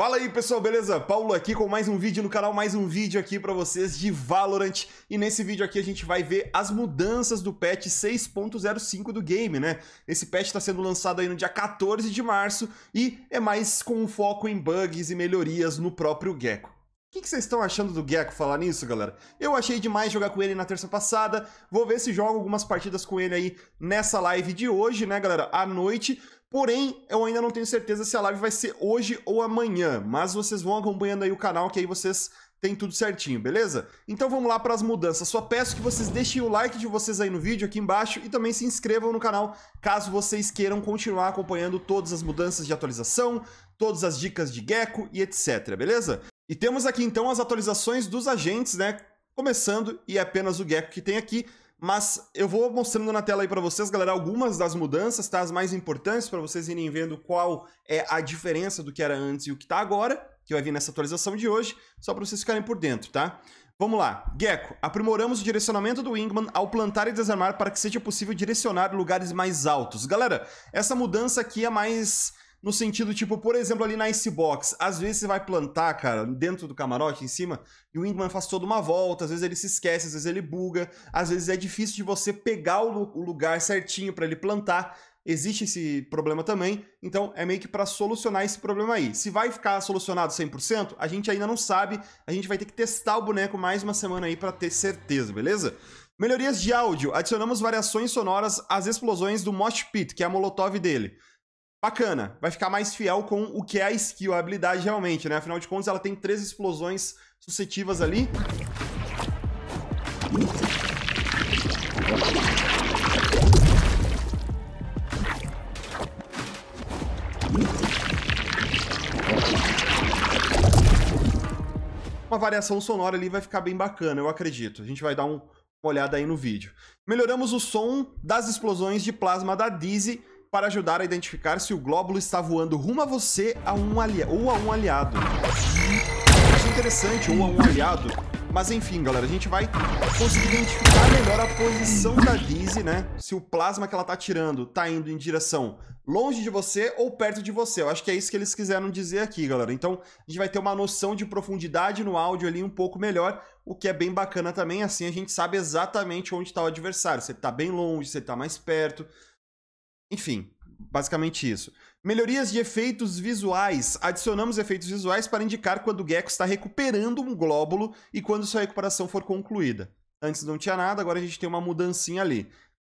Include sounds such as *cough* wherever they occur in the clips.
Fala aí pessoal, beleza? Paulo aqui com mais um vídeo no canal, mais um vídeo aqui para vocês de Valorant. E nesse vídeo aqui a gente vai ver as mudanças do patch 6.05 do game, né? Esse patch está sendo lançado aí no dia 14 de março e é mais com foco em bugs e melhorias no próprio Gecko. O que vocês estão achando do Gecko falar nisso, galera? Eu achei demais jogar com ele na terça passada. Vou ver se jogo algumas partidas com ele aí nessa live de hoje, né, galera? À noite. Porém, eu ainda não tenho certeza se a live vai ser hoje ou amanhã, mas vocês vão acompanhando aí o canal que aí vocês tem tudo certinho, beleza? Então vamos lá para as mudanças. Só peço que vocês deixem o like de vocês aí no vídeo aqui embaixo e também se inscrevam no canal caso vocês queiram continuar acompanhando todas as mudanças de atualização, todas as dicas de Gecko e etc, beleza? E temos aqui então as atualizações dos agentes, né? Começando e é apenas o Gecko que tem aqui. Mas eu vou mostrando na tela aí para vocês, galera, algumas das mudanças, tá? As mais importantes para vocês irem vendo qual é a diferença do que era antes e o que está agora, que vai vir nessa atualização de hoje, só para vocês ficarem por dentro, tá? Vamos lá. Gecko, aprimoramos o direcionamento do Wingman ao plantar e desarmar para que seja possível direcionar lugares mais altos. Galera, essa mudança aqui é mais no sentido, tipo, por exemplo, ali na Icebox, às vezes você vai plantar, cara, dentro do camarote, em cima, e o Wingman faz toda uma volta, às vezes ele se esquece, às vezes ele buga, às vezes é difícil de você pegar o lugar certinho para ele plantar, existe esse problema também, então é meio que para solucionar esse problema aí. Se vai ficar solucionado 100%, a gente ainda não sabe, a gente vai ter que testar o boneco mais uma semana aí para ter certeza, beleza? Melhorias de áudio, adicionamos variações sonoras às explosões do Mosh Pit, que é a molotov dele. Bacana, vai ficar mais fiel com o que é a skill, a habilidade realmente, né? Afinal de contas, ela tem três explosões suscetivas ali. Uma variação sonora ali vai ficar bem bacana, eu acredito. A gente vai dar um, uma olhada aí no vídeo. Melhoramos o som das explosões de plasma da Dizzy para ajudar a identificar se o glóbulo está voando rumo a você a um ali ou a um aliado. Isso é interessante, ou a um aliado. Mas enfim, galera, a gente vai conseguir identificar melhor a posição da Dizzy, né? Se o plasma que ela tá tirando tá indo em direção longe de você ou perto de você. Eu acho que é isso que eles quiseram dizer aqui, galera. Então, a gente vai ter uma noção de profundidade no áudio ali um pouco melhor, o que é bem bacana também, assim a gente sabe exatamente onde está o adversário, se ele tá bem longe, se ele tá mais perto. Enfim, basicamente isso. Melhorias de efeitos visuais. Adicionamos efeitos visuais para indicar quando o Gecko está recuperando um glóbulo e quando sua recuperação for concluída. Antes não tinha nada, agora a gente tem uma mudancinha ali.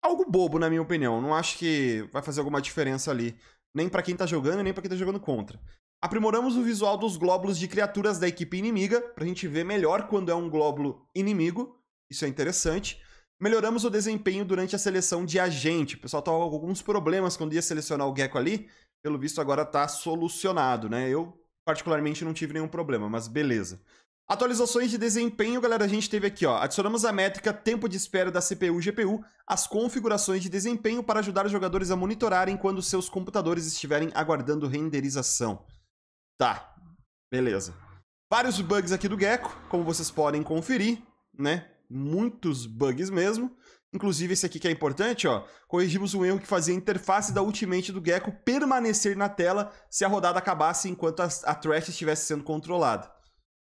Algo bobo, na minha opinião. Não acho que vai fazer alguma diferença ali. Nem para quem tá jogando, nem para quem tá jogando contra. Aprimoramos o visual dos glóbulos de criaturas da equipe inimiga, pra gente ver melhor quando é um glóbulo inimigo. Isso é interessante. Melhoramos o desempenho durante a seleção de agente. O pessoal tava tá com alguns problemas quando ia selecionar o Gecko ali. Pelo visto, agora tá solucionado, né? Eu, particularmente, não tive nenhum problema, mas beleza. Atualizações de desempenho, galera, a gente teve aqui, ó. Adicionamos a métrica tempo de espera da CPU e GPU às configurações de desempenho para ajudar os jogadores a monitorarem quando seus computadores estiverem aguardando renderização. Tá, beleza. Vários bugs aqui do Gecko, como vocês podem conferir, né? muitos bugs mesmo. Inclusive, esse aqui que é importante, ó. Corrigimos um erro que fazia a interface da Ultimate do Gecko permanecer na tela se a rodada acabasse enquanto a, a Trash estivesse sendo controlada.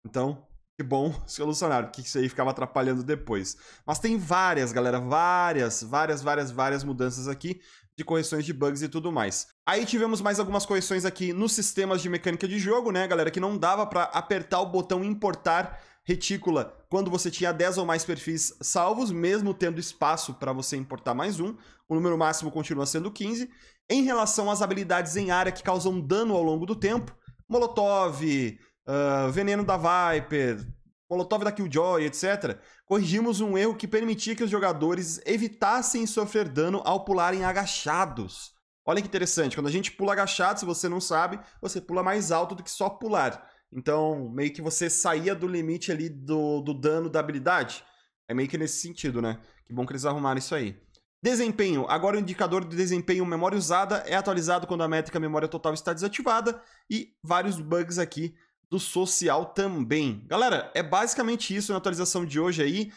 Então, que bom *laughs* solucionar, que isso aí ficava atrapalhando depois. Mas tem várias, galera, várias, várias, várias, várias mudanças aqui de correções de bugs e tudo mais. Aí tivemos mais algumas correções aqui nos sistemas de mecânica de jogo, né, galera, que não dava para apertar o botão importar retícula quando você tinha 10 ou mais perfis salvos, mesmo tendo espaço para você importar mais um. O número máximo continua sendo 15. Em relação às habilidades em área que causam dano ao longo do tempo, Molotov, uh, Veneno da Viper, Molotov da Killjoy, etc., corrigimos um erro que permitia que os jogadores evitassem sofrer dano ao pularem agachados. Olha que interessante, quando a gente pula agachado, se você não sabe, você pula mais alto do que só pular. Então, meio que você saía do limite ali do, do dano da habilidade. É meio que nesse sentido, né? Que bom que eles arrumaram isso aí. Desempenho. Agora o indicador de desempenho memória usada é atualizado quando a métrica memória total está desativada e vários bugs aqui do social também. Galera, é basicamente isso na atualização de hoje aí.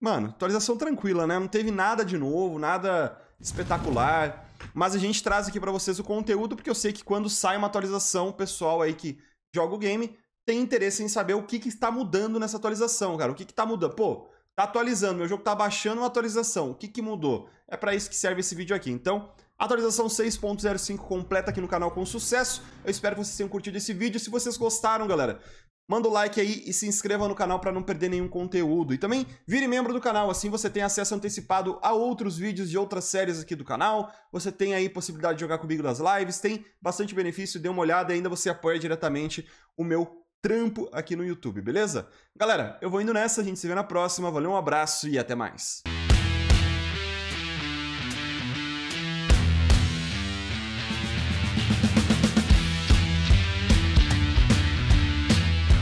Mano, atualização tranquila, né? Não teve nada de novo, nada espetacular. Mas a gente traz aqui para vocês o conteúdo, porque eu sei que quando sai uma atualização, o pessoal aí que joga o game tem interesse em saber o que, que está mudando nessa atualização, cara. O que, que tá mudando? Pô, tá atualizando, meu jogo tá baixando uma atualização. O que, que mudou? É para isso que serve esse vídeo aqui. Então, atualização 6.05 completa aqui no canal com sucesso. Eu espero que vocês tenham curtido esse vídeo. Se vocês gostaram, galera, Manda o like aí e se inscreva no canal para não perder nenhum conteúdo. E também vire membro do canal, assim você tem acesso antecipado a outros vídeos de outras séries aqui do canal. Você tem aí possibilidade de jogar comigo nas lives, tem bastante benefício, dê uma olhada e ainda você apoia diretamente o meu trampo aqui no YouTube, beleza? Galera, eu vou indo nessa, a gente se vê na próxima. Valeu, um abraço e até mais.